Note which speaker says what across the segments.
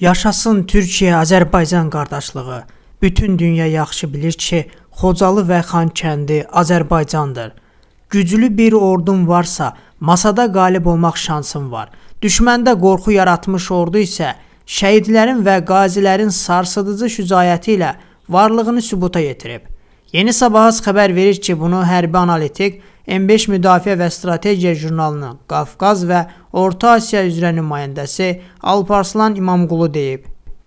Speaker 1: Yaşasın Türkiyə-Azərbaycan qardaşlığı. Bütün dünya yaxşı bilir ki, Xocalı və Xankəndi Azərbaycandır. Güclü bir ordun varsa, masada qalib olmaq şansın var. Düşməndə qorxu yaratmış ordu isə şəhidlərin və qazilərin sarsıdıcı şücaəti ilə varlığını sübuta yetirib. Yeni Sabahız xəbər verir ki, bunu hərbi analitik M5 Müdafiə və Strategiya jurnalının Qafqaz və Orta Asiya üzrə nümayəndəsi Alparslan İmamqulu deyib.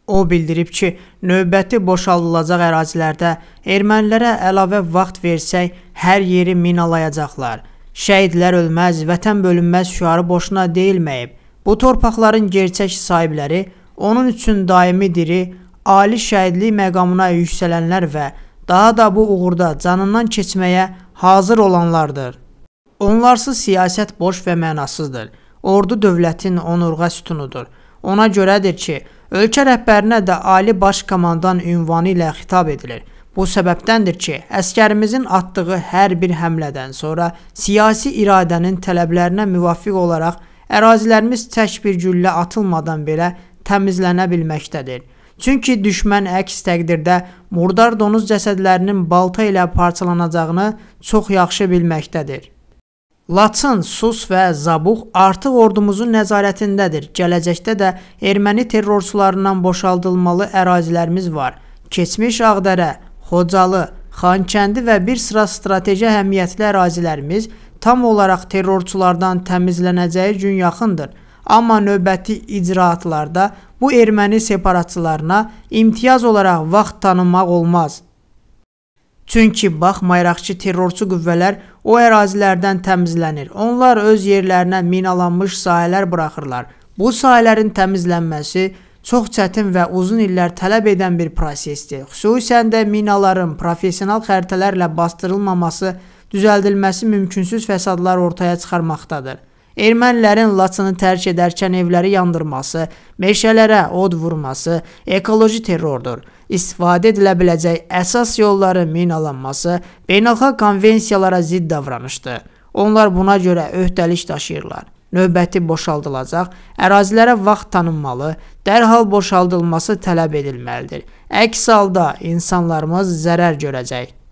Speaker 1: O bildirib ki, növbəti boşaldılacaq ərazilərdə ermənilərə əlavə vaxt versək, hər yeri minalayacaqlar. Şəhidlər ölməz, vətən bölünməz şüarı boşuna deyilməyib. Bu torpaqların gerçək sahibləri onun üçün daimi diri, ali şəhidlik məqamına yüksələnlər və daha da bu uğurda canından keçməyə hazır olanlardır. Onlarsız siyasət boş və mənasızdır. Ordu dövlətin onurğa sütunudur. Ona görədir ki, ölkə rəhbərinə də ali baş komandan ünvanı ilə xitab edilir. Bu səbəbdəndir ki, əskərimizin atdığı hər bir həmlədən sonra siyasi iradənin tələblərinə müvafiq olaraq ərazilərimiz tək bir güllə atılmadan belə təmizlənə bilməkdədir. Çünki düşmən əks təqdirdə murdar donuz cəsədlərinin balta ilə parçalanacağını çox yaxşı bilməkdədir. Laçın, Sus və Zabux artıq ordumuzun nəzarətindədir. Gələcəkdə də erməni terrorçularından boşaldılmalı ərazilərimiz var. Keçmiş Ağdərə, Xocalı, Xankəndi və bir sıra strateji əhəmiyyətli ərazilərimiz tam olaraq terrorçulardan təmizlənəcəyi gün yaxındır. Amma növbəti icraatlarda bu erməni separatçılarına imtiyaz olaraq vaxt tanınmaq olmaz. Çünki baxmayaraq ki, terrorçu qüvvələr o ərazilərdən təmizlənir. Onlar öz yerlərinə minalanmış sahələr buraxırlar. Bu sahələrin təmizlənməsi çox çətin və uzun illər tələb edən bir prosesdir. Xüsusən də minaların professional xəritələrlə bastırılmaması, düzəldilməsi mümkünsüz fəsadlar ortaya çıxarmaqdadır. Ermənilərin Laçını tərk edərkən evləri yandırması, meşələrə od vurması ekoloji terrordur. İstifadə edilə biləcək əsas yolların minalanması beynəlxalq konvensiyalara zidd davranışdır. Onlar buna görə öhdəlik daşıyırlar. Növbəti boşaldılacaq ərazilərə vaxt tanınmalı, dərhal boşaldılması tələb edilməlidir. Əks halda insanlarımız zərər görəcək.